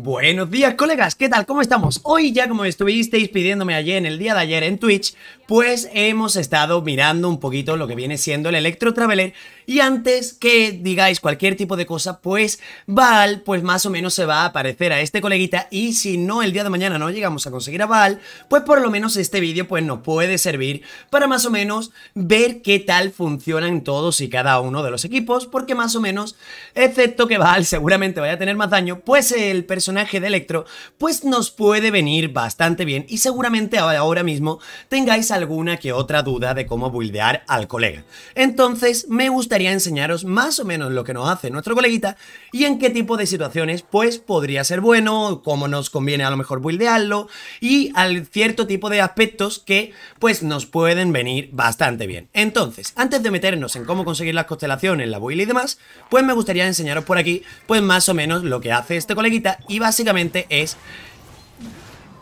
Buenos días colegas, ¿qué tal? ¿Cómo estamos? Hoy ya como estuvisteis pidiéndome ayer en el día de ayer en Twitch, pues hemos estado mirando un poquito lo que viene siendo el Electro Traveler y antes que digáis cualquier tipo de cosa, pues Val pues más o menos se va a aparecer a este coleguita y si no el día de mañana no llegamos a conseguir a Val, pues por lo menos este vídeo pues nos puede servir para más o menos ver qué tal funcionan todos y cada uno de los equipos, porque más o menos, excepto que Val seguramente vaya a tener más daño, pues el personal de Electro, pues nos puede venir bastante bien y seguramente ahora mismo tengáis alguna que otra duda de cómo buildear al colega. Entonces me gustaría enseñaros más o menos lo que nos hace nuestro coleguita y en qué tipo de situaciones pues podría ser bueno, cómo nos conviene a lo mejor buildearlo y al cierto tipo de aspectos que pues nos pueden venir bastante bien. Entonces, antes de meternos en cómo conseguir las constelaciones, la build y demás, pues me gustaría enseñaros por aquí pues más o menos lo que hace este coleguita y básicamente es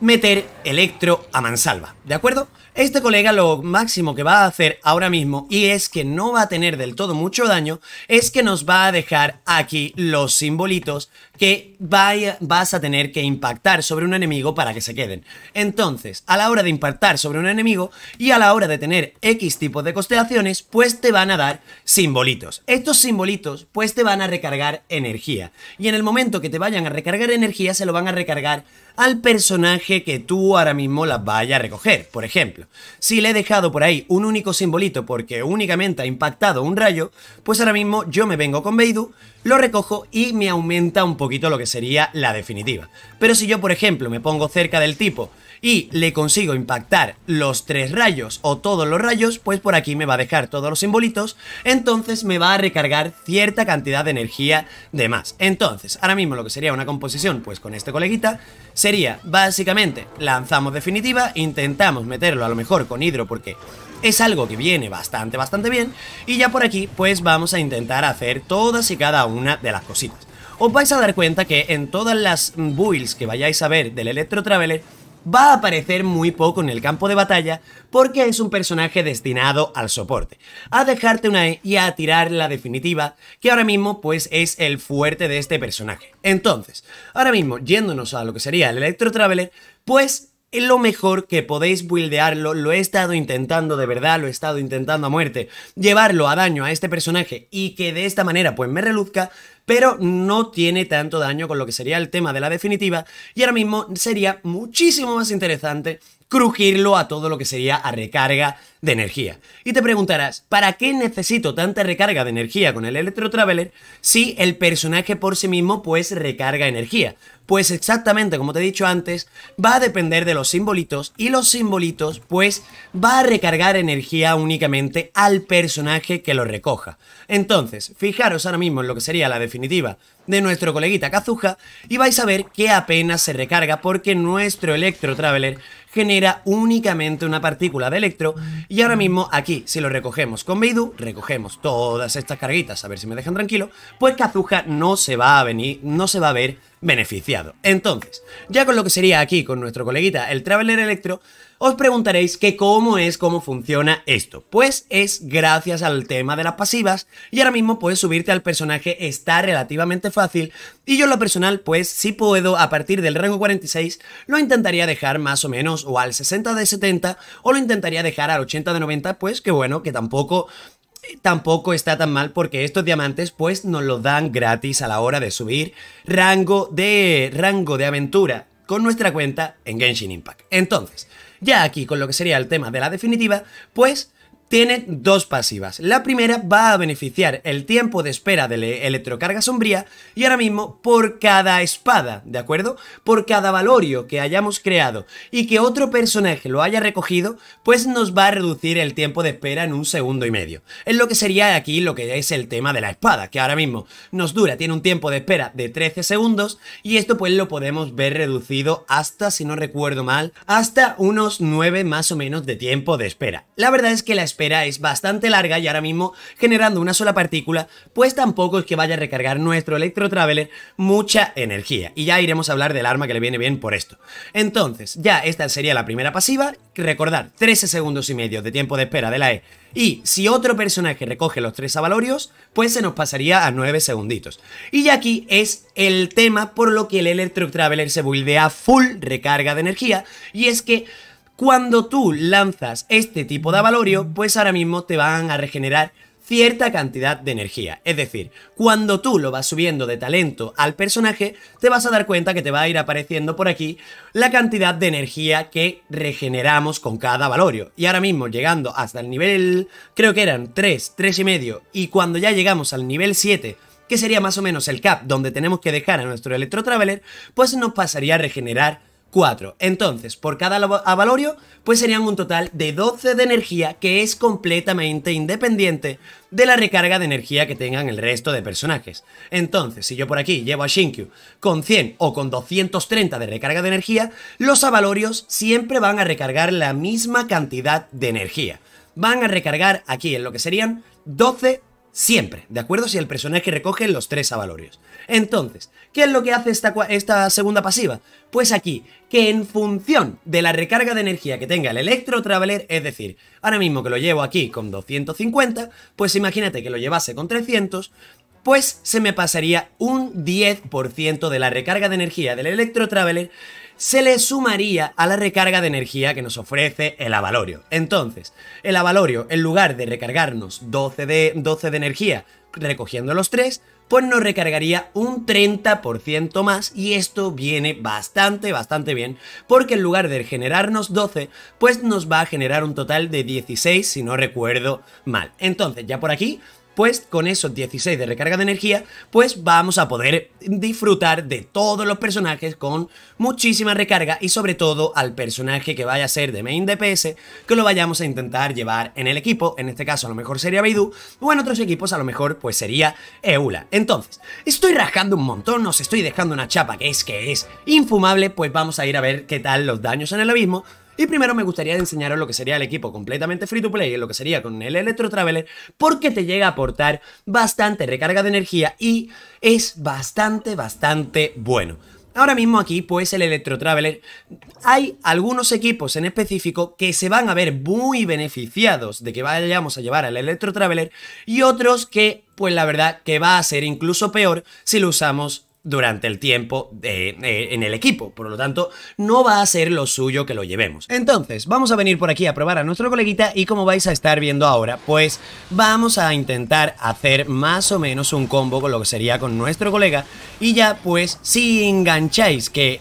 meter electro a mansalva, ¿de acuerdo? Este colega lo máximo que va a hacer ahora mismo, y es que no va a tener del todo mucho daño, es que nos va a dejar aquí los simbolitos que vas a tener que impactar sobre un enemigo para que se queden. Entonces, a la hora de impactar sobre un enemigo y a la hora de tener X tipos de constelaciones, pues te van a dar simbolitos. Estos simbolitos, pues te van a recargar energía. Y en el momento que te vayan a recargar energía, se lo van a recargar al personaje que tú ahora mismo las vaya a recoger. Por ejemplo, si le he dejado por ahí un único simbolito porque únicamente ha impactado un rayo, pues ahora mismo yo me vengo con Beidou, lo recojo y me aumenta un poquito lo que sería la definitiva. Pero si yo, por ejemplo, me pongo cerca del tipo y le consigo impactar los tres rayos o todos los rayos, pues por aquí me va a dejar todos los simbolitos, entonces me va a recargar cierta cantidad de energía de más. Entonces, ahora mismo lo que sería una composición, pues con este coleguita, sería básicamente lanzamos definitiva, intentamos meterlo a lo mejor con hidro porque es algo que viene bastante, bastante bien, y ya por aquí pues vamos a intentar hacer todas y cada una de las cositas. Os vais a dar cuenta que en todas las builds que vayáis a ver del Electro Traveler, va a aparecer muy poco en el campo de batalla porque es un personaje destinado al soporte, a dejarte una E y a tirar la definitiva, que ahora mismo pues es el fuerte de este personaje. Entonces, ahora mismo, yéndonos a lo que sería el Electro Traveler, pues lo mejor que podéis buildearlo, lo he estado intentando de verdad, lo he estado intentando a muerte, llevarlo a daño a este personaje y que de esta manera pues me reluzca, pero no tiene tanto daño con lo que sería el tema de la definitiva y ahora mismo sería muchísimo más interesante crujirlo a todo lo que sería a recarga de energía. Y te preguntarás, ¿para qué necesito tanta recarga de energía con el Electro Traveler si el personaje por sí mismo pues recarga energía? Pues exactamente como te he dicho antes, va a depender de los simbolitos y los simbolitos pues va a recargar energía únicamente al personaje que lo recoja. Entonces, fijaros ahora mismo en lo que sería la definitiva de nuestro coleguita Kazuha y vais a ver que apenas se recarga porque nuestro Electro Traveler genera únicamente una partícula de electro y ahora mismo aquí, si lo recogemos con Beidou, recogemos todas estas carguitas, a ver si me dejan tranquilo, pues Kazuha no se va a venir, no se va a ver beneficiado. Entonces, ya con lo que sería aquí con nuestro coleguita el Traveler Electro, os preguntaréis que cómo es, cómo funciona esto. Pues es gracias al tema de las pasivas y ahora mismo pues subirte al personaje está relativamente fácil y yo en lo personal pues si puedo a partir del rango 46 lo intentaría dejar más o menos o al 60 de 70 o lo intentaría dejar al 80 de 90 pues que bueno que tampoco eh, tampoco está tan mal porque estos diamantes pues nos los dan gratis a la hora de subir rango de rango de aventura con nuestra cuenta en Genshin Impact. Entonces, ya aquí, con lo que sería el tema de la definitiva, pues tiene dos pasivas. La primera va a beneficiar el tiempo de espera de la electrocarga sombría y ahora mismo por cada espada, ¿de acuerdo? Por cada valorio que hayamos creado y que otro personaje lo haya recogido, pues nos va a reducir el tiempo de espera en un segundo y medio. Es lo que sería aquí lo que es el tema de la espada, que ahora mismo nos dura, tiene un tiempo de espera de 13 segundos y esto pues lo podemos ver reducido hasta, si no recuerdo mal, hasta unos 9 más o menos de tiempo de espera. La verdad es que la espera es bastante larga y ahora mismo generando una sola partícula, pues tampoco es que vaya a recargar nuestro Electro Traveler mucha energía. Y ya iremos a hablar del arma que le viene bien por esto. Entonces, ya esta sería la primera pasiva. recordar 13 segundos y medio de tiempo de espera de la E y si otro personaje recoge los tres avalorios, pues se nos pasaría a 9 segunditos. Y ya aquí es el tema por lo que el Electro Traveler se a full recarga de energía. Y es que cuando tú lanzas este tipo de avalorio, pues ahora mismo te van a regenerar cierta cantidad de energía. Es decir, cuando tú lo vas subiendo de talento al personaje, te vas a dar cuenta que te va a ir apareciendo por aquí la cantidad de energía que regeneramos con cada valorio. Y ahora mismo, llegando hasta el nivel, creo que eran 3, 3 y medio, y cuando ya llegamos al nivel 7, que sería más o menos el cap donde tenemos que dejar a nuestro Electro Traveler, pues nos pasaría a regenerar 4. Entonces, por cada avalorio, pues serían un total de 12 de energía que es completamente independiente de la recarga de energía que tengan el resto de personajes. Entonces, si yo por aquí llevo a Shinkyu con 100 o con 230 de recarga de energía, los avalorios siempre van a recargar la misma cantidad de energía. Van a recargar aquí en lo que serían 12 siempre, ¿de acuerdo? Si el personaje recoge los 3 avalorios. Entonces, ¿qué es lo que hace esta, segunda pasiva? Pues aquí, que en función de la recarga de energía que tenga el Electro Traveler, es decir, ahora mismo que lo llevo aquí con 250, pues imagínate que lo llevase con 300, pues se me pasaría un 10% de la recarga de energía del Electro Traveler se le sumaría a la recarga de energía que nos ofrece el Avalorio. Entonces, el Avalorio, en lugar de recargarnos 12 de, 12 de energía recogiendo los 3, pues nos recargaría un 30% más y esto viene bastante, bastante bien, porque en lugar de generarnos 12, pues nos va a generar un total de 16 si no recuerdo mal. Entonces, ya por aquí pues con esos 16 de recarga de energía, pues vamos a poder disfrutar de todos los personajes con muchísima recarga y sobre todo al personaje que vaya a ser de main DPS, que lo vayamos a intentar llevar en el equipo, en este caso a lo mejor sería Beidou, o en otros equipos a lo mejor pues sería Eula. Entonces, estoy rascando un montón, os estoy dejando una chapa que es que es infumable, pues vamos a ir a ver qué tal los daños en el abismo, y primero me gustaría enseñaros lo que sería el equipo completamente free to play, lo que sería con el Electro Traveler, porque te llega a aportar bastante recarga de energía y es bastante, bastante bueno. Ahora mismo aquí, pues el Electro Traveler, hay algunos equipos en específico que se van a ver muy beneficiados de que vayamos a llevar al Electro Traveler y otros que, pues la verdad, que va a ser incluso peor si lo usamos durante el tiempo de, eh, eh, en el equipo. Por lo tanto, no va a ser lo suyo que lo llevemos. Entonces, vamos a venir por aquí a probar a nuestro coleguita y como vais a estar viendo ahora, pues vamos a intentar hacer más o menos un combo con lo que sería con nuestro colega y ya pues si engancháis que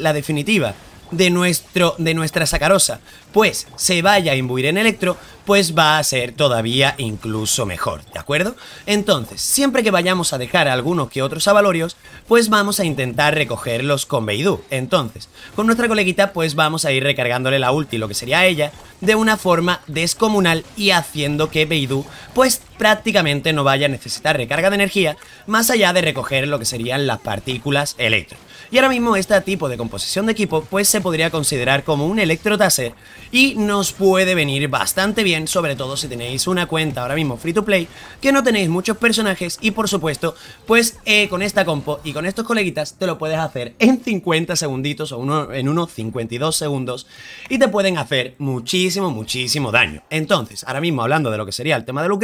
la definitiva de, nuestro, de nuestra sacarosa pues se vaya a imbuir en electro, pues va a ser todavía incluso mejor, ¿de acuerdo? Entonces, siempre que vayamos a dejar algunos que otros avalorios, pues vamos a intentar recogerlos con Beidou. Entonces, con nuestra coleguita, pues vamos a ir recargándole la ulti, lo que sería ella, de una forma descomunal y haciendo que Beidou, pues prácticamente no vaya a necesitar recarga de energía más allá de recoger lo que serían las partículas electro. Y ahora mismo este tipo de composición de equipo pues se podría considerar como un electrotaser y nos puede venir bastante bien, sobre todo si tenéis una cuenta ahora mismo free to play, que no tenéis muchos personajes y por supuesto pues eh, con esta compo y con estos coleguitas te lo puedes hacer en 50 segunditos o uno, en unos 52 segundos y te pueden hacer muchísimo, muchísimo daño. Entonces, ahora mismo hablando de lo que sería el tema de los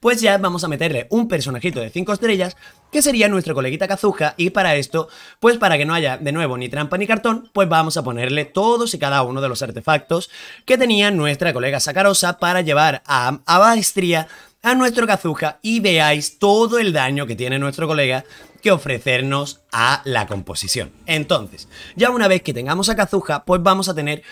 pues ya vamos a meterle un personajito de 5 estrellas, que sería nuestro coleguita Kazuja. y para esto, pues para que no haya de nuevo ni trampa ni cartón, pues vamos a ponerle todos y cada uno de los artefactos que tenía nuestra colega Sacarosa para llevar a, a Maestría a nuestro Kazuja. y veáis todo el daño que tiene nuestro colega que ofrecernos a la composición. Entonces, ya una vez que tengamos a Kazuja, pues vamos a tener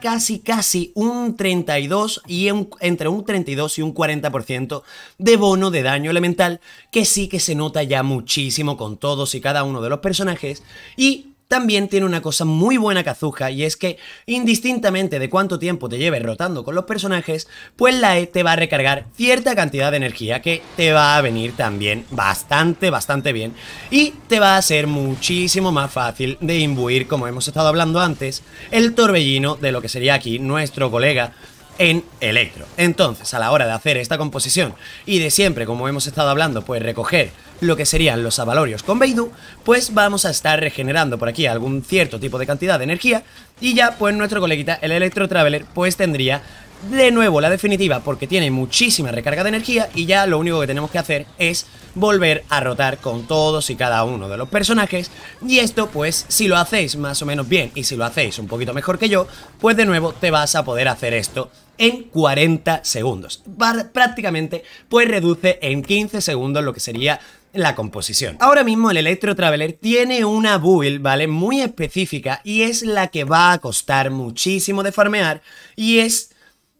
casi casi un 32 y entre un 32 y un 40% de bono de daño elemental que sí que se nota ya muchísimo con todos y cada uno de los personajes y también tiene una cosa muy buena Kazuha y es que indistintamente de cuánto tiempo te lleves rotando con los personajes, pues la E te va a recargar cierta cantidad de energía que te va a venir también bastante, bastante bien y te va a ser muchísimo más fácil de imbuir, como hemos estado hablando antes, el torbellino de lo que sería aquí nuestro colega en electro. Entonces, a la hora de hacer esta composición y de siempre, como hemos estado hablando, pues recoger lo que serían los avalorios con Beidou, pues vamos a estar regenerando por aquí algún cierto tipo de cantidad de energía y ya pues nuestro coleguita, el Electro Traveler, pues tendría de nuevo la definitiva porque tiene muchísima recarga de energía y ya lo único que tenemos que hacer es volver a rotar con todos y cada uno de los personajes y esto pues si lo hacéis más o menos bien y si lo hacéis un poquito mejor que yo pues de nuevo te vas a poder hacer esto en 40 segundos prácticamente pues reduce en 15 segundos lo que sería la composición. Ahora mismo el Electro Traveler tiene una build, ¿vale? Muy específica y es la que va a costar muchísimo de farmear y es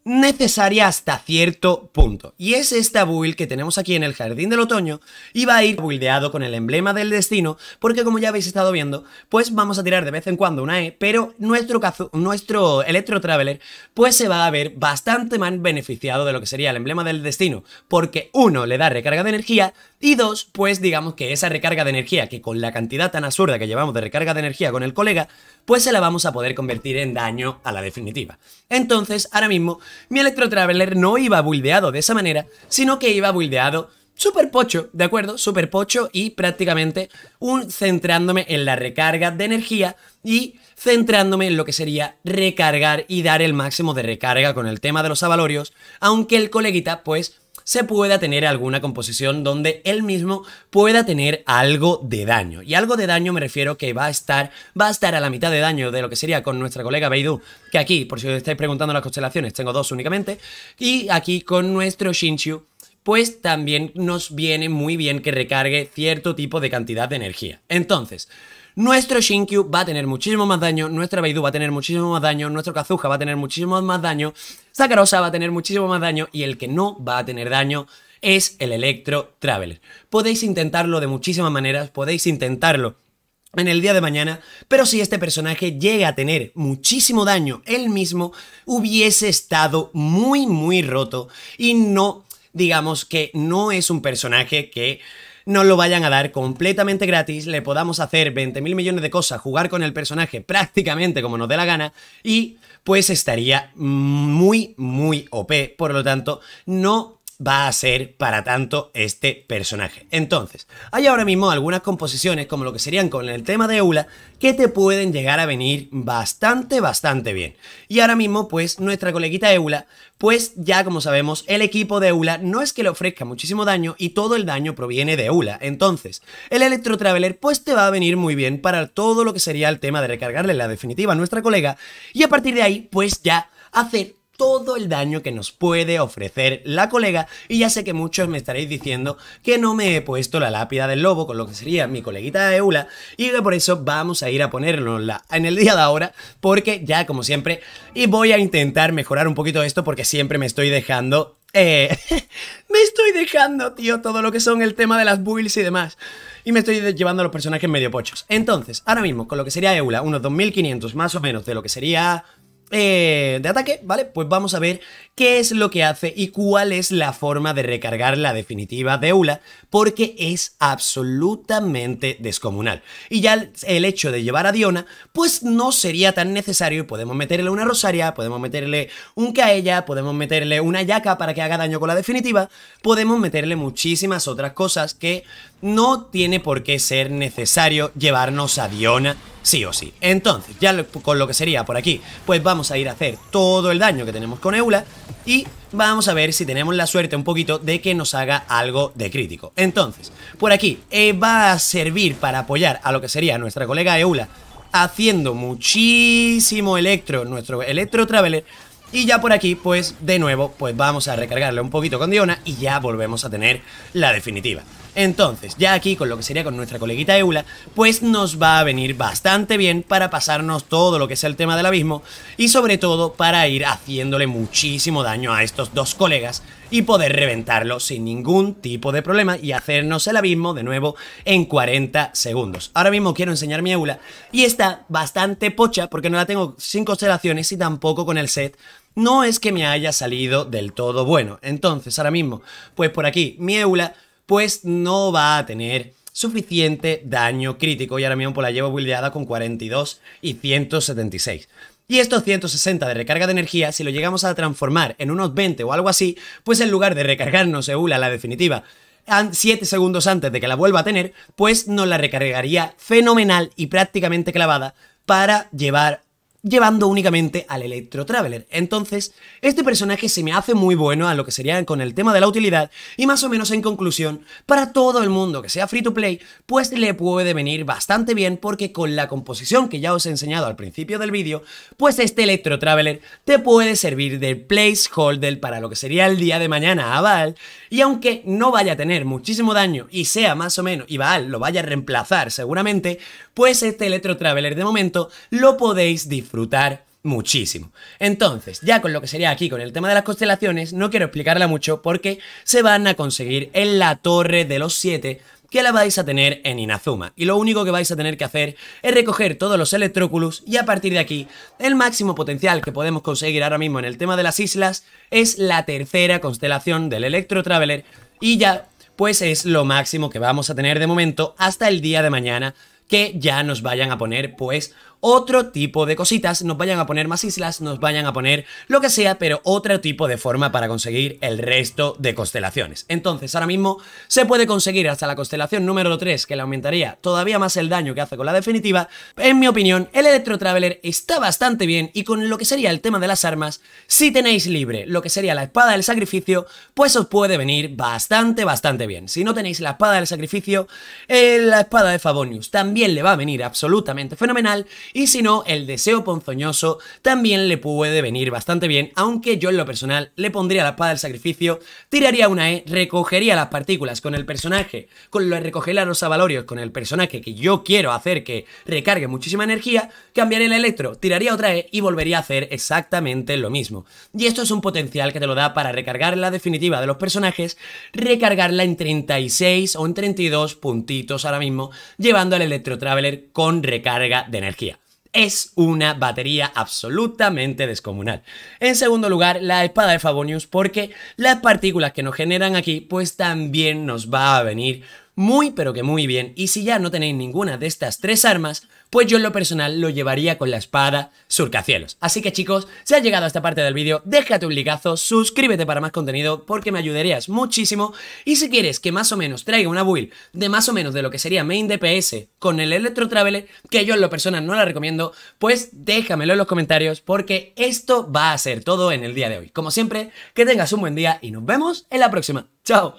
necesaria hasta cierto punto. Y es esta build que tenemos aquí en el Jardín del Otoño y va a ir buildeado con el emblema del destino, porque como ya habéis estado viendo, pues vamos a tirar de vez en cuando una E, pero nuestro, nuestro Electro Traveler pues se va a ver bastante más beneficiado de lo que sería el emblema del destino, porque uno, le da recarga de energía, y dos, pues digamos que esa recarga de energía, que con la cantidad tan absurda que llevamos de recarga de energía con el colega, pues se la vamos a poder convertir en daño a la definitiva. Entonces, ahora mismo, mi Electro Traveler no iba buildeado de esa manera, sino que iba buildeado Super pocho, ¿de acuerdo? Super pocho y prácticamente un centrándome en la recarga de energía y centrándome en lo que sería recargar y dar el máximo de recarga con el tema de los avalorios, aunque el coleguita pues se pueda tener alguna composición donde él mismo pueda tener algo de daño. Y algo de daño me refiero que va a estar, va a estar a la mitad de daño de lo que sería con nuestra colega Beidou, que aquí, por si os estáis preguntando las constelaciones, tengo dos únicamente, y aquí con nuestro Shinchu, pues también nos viene muy bien que recargue cierto tipo de cantidad de energía. Entonces, nuestro Shinkyu va a tener muchísimo más daño, nuestra Baidu va a tener muchísimo más daño, nuestro Kazuha va a tener muchísimo más daño, Sakarosa va a tener muchísimo más daño y el que no va a tener daño es el Electro Traveler. Podéis intentarlo de muchísimas maneras, podéis intentarlo en el día de mañana, pero si este personaje llega a tener muchísimo daño él mismo, hubiese estado muy muy roto y no, digamos que no es un personaje que nos lo vayan a dar completamente gratis, le podamos hacer 20.000 millones de cosas, jugar con el personaje prácticamente como nos dé la gana y pues estaría muy, muy OP. Por lo tanto, no va a ser para tanto este personaje. Entonces, hay ahora mismo algunas composiciones, como lo que serían con el tema de Eula, que te pueden llegar a venir bastante, bastante bien. Y ahora mismo, pues, nuestra coleguita Eula, pues ya como sabemos, el equipo de Eula no es que le ofrezca muchísimo daño y todo el daño proviene de Eula. Entonces, el Electro Traveler, pues te va a venir muy bien para todo lo que sería el tema de recargarle la definitiva a nuestra colega y a partir de ahí, pues ya hacer todo el daño que nos puede ofrecer la colega y ya sé que muchos me estaréis diciendo que no me he puesto la lápida del lobo con lo que sería mi coleguita de Eula y que por eso vamos a ir a ponérnosla en el día de ahora porque ya como siempre y voy a intentar mejorar un poquito esto porque siempre me estoy dejando eh, me estoy dejando, tío, todo lo que son el tema de las builds y demás. Y me estoy llevando a los personajes medio pochos. Entonces, ahora mismo, con lo que sería Eula, unos 2500 más o menos de lo que sería eh, de ataque, ¿vale? Pues vamos a ver qué es lo que hace y cuál es la forma de recargar la definitiva de Ula, porque es absolutamente descomunal. Y ya el hecho de llevar a Diona, pues no sería tan necesario, podemos meterle una Rosaria, podemos meterle un ella, podemos meterle una yaca para que haga daño con la definitiva, podemos meterle muchísimas otras cosas que no tiene por qué ser necesario llevarnos a Diona sí o sí. Entonces, ya con lo que sería por aquí, pues vamos a ir a hacer todo el daño que tenemos con Eula y vamos a ver si tenemos la suerte un poquito de que nos haga algo de crítico. Entonces, por aquí eh, va a servir para apoyar a lo que sería nuestra colega Eula haciendo muchísimo electro, nuestro electro traveler y ya por aquí, pues de nuevo, pues vamos a recargarle un poquito con Diona y ya volvemos a tener la definitiva. Entonces, ya aquí con lo que sería con nuestra coleguita Eula, pues nos va a venir bastante bien para pasarnos todo lo que es el tema del abismo y sobre todo para ir haciéndole muchísimo daño a estos dos colegas y poder reventarlo sin ningún tipo de problema y hacernos el abismo de nuevo en 40 segundos. Ahora mismo quiero enseñar mi Eula y está bastante pocha porque no la tengo sin constelaciones y tampoco con el set no es que me haya salido del todo bueno. Entonces, ahora mismo, pues por aquí, mi Eula pues no va a tener suficiente daño crítico y ahora mismo pues, la llevo buildeada con 42 y 176. Y estos 160 de recarga de energía, si lo llegamos a transformar en unos 20 o algo así, pues en lugar de recargarnos Eula la definitiva 7 segundos antes de que la vuelva a tener, pues nos la recargaría fenomenal y prácticamente clavada para llevar llevando únicamente al Electro Traveler. Entonces, este personaje se me hace muy bueno a lo que sería con el tema de la utilidad y más o menos en conclusión, para todo el mundo que sea free to play, pues le puede venir bastante bien porque con la composición que ya os he enseñado al principio del vídeo, pues este Electro Traveler te puede servir de placeholder para lo que sería el día de mañana a Baal y aunque no vaya a tener muchísimo daño y sea más o menos y Baal lo vaya a reemplazar seguramente, pues este Electro Traveler de momento lo podéis disfrutar disfrutar muchísimo. Entonces, ya con lo que sería aquí, con el tema de las constelaciones, no quiero explicarla mucho porque se van a conseguir en la Torre de los Siete que la vais a tener en Inazuma. Y lo único que vais a tener que hacer es recoger todos los Electróculos y a partir de aquí, el máximo potencial que podemos conseguir ahora mismo en el tema de las islas es la tercera constelación del Electro Traveler y ya pues es lo máximo que vamos a tener de momento hasta el día de mañana que ya nos vayan a poner pues otro tipo de cositas, nos vayan a poner más islas, nos vayan a poner lo que sea, pero otro tipo de forma para conseguir el resto de constelaciones. Entonces, ahora mismo se puede conseguir hasta la constelación número 3, que le aumentaría todavía más el daño que hace con la definitiva. En mi opinión, el Electro Traveler está bastante bien y con lo que sería el tema de las armas, si tenéis libre lo que sería la espada del sacrificio, pues os puede venir bastante, bastante bien. Si no tenéis la espada del sacrificio, eh, la espada de Favonius también le va a venir absolutamente fenomenal y si no, el deseo ponzoñoso también le puede venir bastante bien, aunque yo en lo personal le pondría la espada del sacrificio, tiraría una E, recogería las partículas con el personaje, con lo, a los avalorios con el personaje que yo quiero hacer que recargue muchísima energía, cambiaría el electro, tiraría otra E y volvería a hacer exactamente lo mismo. Y esto es un potencial que te lo da para recargar la definitiva de los personajes, recargarla en 36 o en 32 puntitos ahora mismo, llevando al Electro Traveler con recarga de energía es una batería absolutamente descomunal. En segundo lugar, la espada de Favonius porque las partículas que nos generan aquí pues también nos va a venir muy pero que muy bien y si ya no tenéis ninguna de estas tres armas, pues yo en lo personal lo llevaría con la espada surcacielos. Así que chicos, si has llegado a esta parte del vídeo, déjate un ligazo, suscríbete para más contenido porque me ayudarías muchísimo y si quieres que más o menos traiga una build de más o menos de lo que sería main DPS con el Electro Traveler, que yo en lo personal no la recomiendo, pues déjamelo en los comentarios porque esto va a ser todo en el día de hoy. Como siempre, que tengas un buen día y nos vemos en la próxima. ¡Chao!